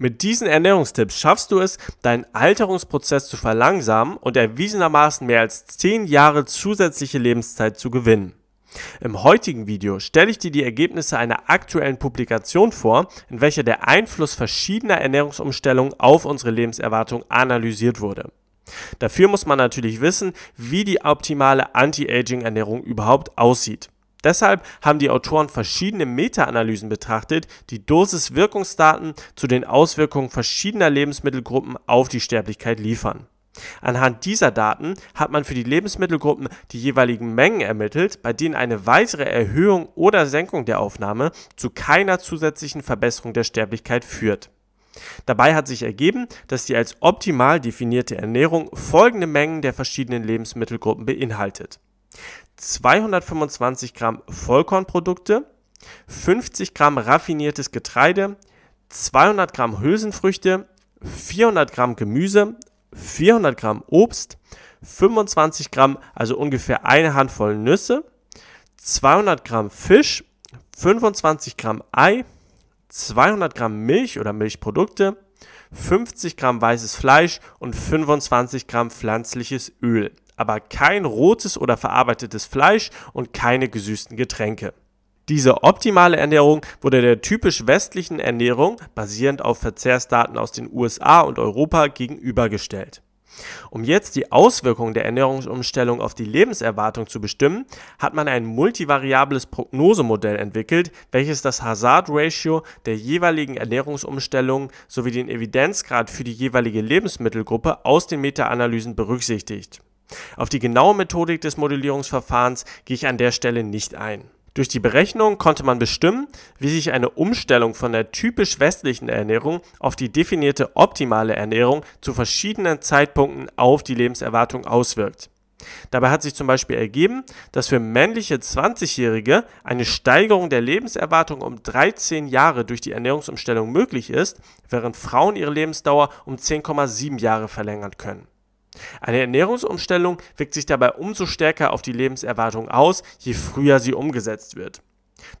Mit diesen Ernährungstipps schaffst du es, deinen Alterungsprozess zu verlangsamen und erwiesenermaßen mehr als 10 Jahre zusätzliche Lebenszeit zu gewinnen. Im heutigen Video stelle ich dir die Ergebnisse einer aktuellen Publikation vor, in welcher der Einfluss verschiedener Ernährungsumstellungen auf unsere Lebenserwartung analysiert wurde. Dafür muss man natürlich wissen, wie die optimale Anti-Aging-Ernährung überhaupt aussieht. Deshalb haben die Autoren verschiedene Meta-Analysen betrachtet, die Dosis-Wirkungsdaten zu den Auswirkungen verschiedener Lebensmittelgruppen auf die Sterblichkeit liefern. Anhand dieser Daten hat man für die Lebensmittelgruppen die jeweiligen Mengen ermittelt, bei denen eine weitere Erhöhung oder Senkung der Aufnahme zu keiner zusätzlichen Verbesserung der Sterblichkeit führt. Dabei hat sich ergeben, dass die als optimal definierte Ernährung folgende Mengen der verschiedenen Lebensmittelgruppen beinhaltet. 225 Gramm Vollkornprodukte, 50 Gramm raffiniertes Getreide, 200 Gramm Hülsenfrüchte, 400 Gramm Gemüse, 400 Gramm Obst, 25 Gramm, also ungefähr eine Handvoll Nüsse, 200 Gramm Fisch, 25 Gramm Ei, 200 Gramm Milch oder Milchprodukte, 50 Gramm weißes Fleisch und 25 Gramm pflanzliches Öl aber kein rotes oder verarbeitetes Fleisch und keine gesüßten Getränke. Diese optimale Ernährung wurde der typisch westlichen Ernährung basierend auf Verzehrsdaten aus den USA und Europa gegenübergestellt. Um jetzt die Auswirkungen der Ernährungsumstellung auf die Lebenserwartung zu bestimmen, hat man ein multivariables Prognosemodell entwickelt, welches das Hazard Ratio der jeweiligen Ernährungsumstellung sowie den Evidenzgrad für die jeweilige Lebensmittelgruppe aus den Meta-Analysen berücksichtigt. Auf die genaue Methodik des Modellierungsverfahrens gehe ich an der Stelle nicht ein. Durch die Berechnung konnte man bestimmen, wie sich eine Umstellung von der typisch westlichen Ernährung auf die definierte optimale Ernährung zu verschiedenen Zeitpunkten auf die Lebenserwartung auswirkt. Dabei hat sich zum Beispiel ergeben, dass für männliche 20-Jährige eine Steigerung der Lebenserwartung um 13 Jahre durch die Ernährungsumstellung möglich ist, während Frauen ihre Lebensdauer um 10,7 Jahre verlängern können. Eine Ernährungsumstellung wirkt sich dabei umso stärker auf die Lebenserwartung aus, je früher sie umgesetzt wird.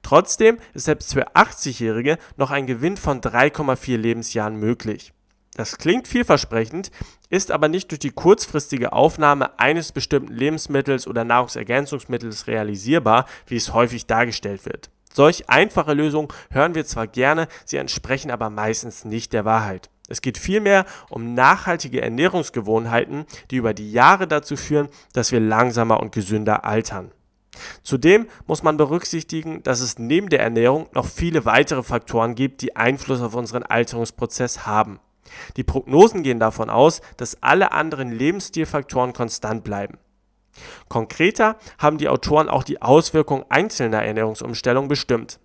Trotzdem ist selbst für 80-Jährige noch ein Gewinn von 3,4 Lebensjahren möglich. Das klingt vielversprechend, ist aber nicht durch die kurzfristige Aufnahme eines bestimmten Lebensmittels oder Nahrungsergänzungsmittels realisierbar, wie es häufig dargestellt wird. Solch einfache Lösungen hören wir zwar gerne, sie entsprechen aber meistens nicht der Wahrheit. Es geht vielmehr um nachhaltige Ernährungsgewohnheiten, die über die Jahre dazu führen, dass wir langsamer und gesünder altern. Zudem muss man berücksichtigen, dass es neben der Ernährung noch viele weitere Faktoren gibt, die Einfluss auf unseren Alterungsprozess haben. Die Prognosen gehen davon aus, dass alle anderen Lebensstilfaktoren konstant bleiben. Konkreter haben die Autoren auch die Auswirkungen einzelner Ernährungsumstellungen bestimmt.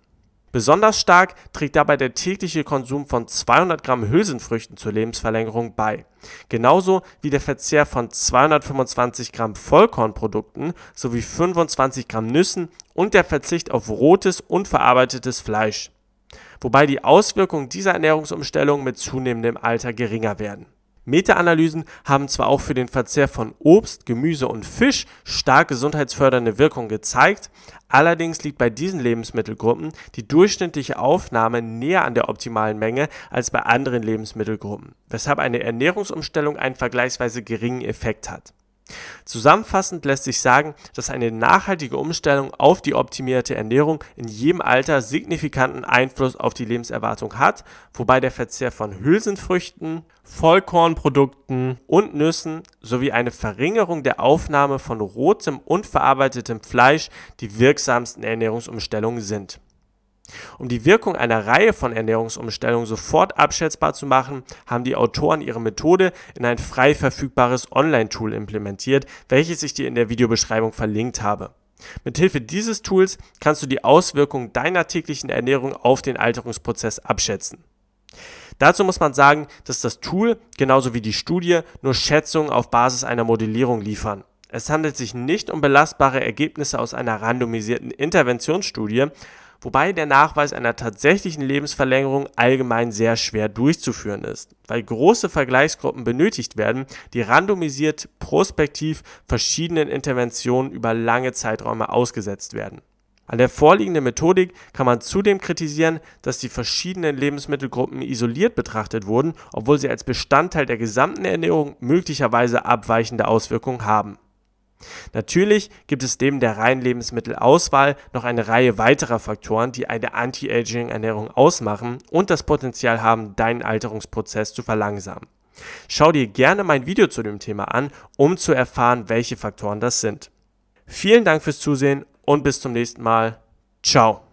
Besonders stark trägt dabei der tägliche Konsum von 200 Gramm Hülsenfrüchten zur Lebensverlängerung bei. Genauso wie der Verzehr von 225 Gramm Vollkornprodukten sowie 25 Gramm Nüssen und der Verzicht auf rotes, und verarbeitetes Fleisch. Wobei die Auswirkungen dieser Ernährungsumstellung mit zunehmendem Alter geringer werden. Meta-Analysen haben zwar auch für den Verzehr von Obst, Gemüse und Fisch stark gesundheitsfördernde Wirkung gezeigt, allerdings liegt bei diesen Lebensmittelgruppen die durchschnittliche Aufnahme näher an der optimalen Menge als bei anderen Lebensmittelgruppen, weshalb eine Ernährungsumstellung einen vergleichsweise geringen Effekt hat. Zusammenfassend lässt sich sagen, dass eine nachhaltige Umstellung auf die optimierte Ernährung in jedem Alter signifikanten Einfluss auf die Lebenserwartung hat, wobei der Verzehr von Hülsenfrüchten, Vollkornprodukten und Nüssen sowie eine Verringerung der Aufnahme von rotem und verarbeitetem Fleisch die wirksamsten Ernährungsumstellungen sind um die Wirkung einer Reihe von Ernährungsumstellungen sofort abschätzbar zu machen, haben die Autoren ihre Methode in ein frei verfügbares Online-Tool implementiert, welches ich dir in der Videobeschreibung verlinkt habe. Mithilfe dieses Tools kannst du die Auswirkungen deiner täglichen Ernährung auf den Alterungsprozess abschätzen. Dazu muss man sagen, dass das Tool genauso wie die Studie nur Schätzungen auf Basis einer Modellierung liefern. Es handelt sich nicht um belastbare Ergebnisse aus einer randomisierten Interventionsstudie, wobei der Nachweis einer tatsächlichen Lebensverlängerung allgemein sehr schwer durchzuführen ist, weil große Vergleichsgruppen benötigt werden, die randomisiert prospektiv verschiedenen Interventionen über lange Zeiträume ausgesetzt werden. An der vorliegenden Methodik kann man zudem kritisieren, dass die verschiedenen Lebensmittelgruppen isoliert betrachtet wurden, obwohl sie als Bestandteil der gesamten Ernährung möglicherweise abweichende Auswirkungen haben. Natürlich gibt es neben der reinen Lebensmittelauswahl noch eine Reihe weiterer Faktoren, die eine Anti-Aging-Ernährung ausmachen und das Potenzial haben, deinen Alterungsprozess zu verlangsamen. Schau dir gerne mein Video zu dem Thema an, um zu erfahren, welche Faktoren das sind. Vielen Dank fürs Zusehen und bis zum nächsten Mal. Ciao.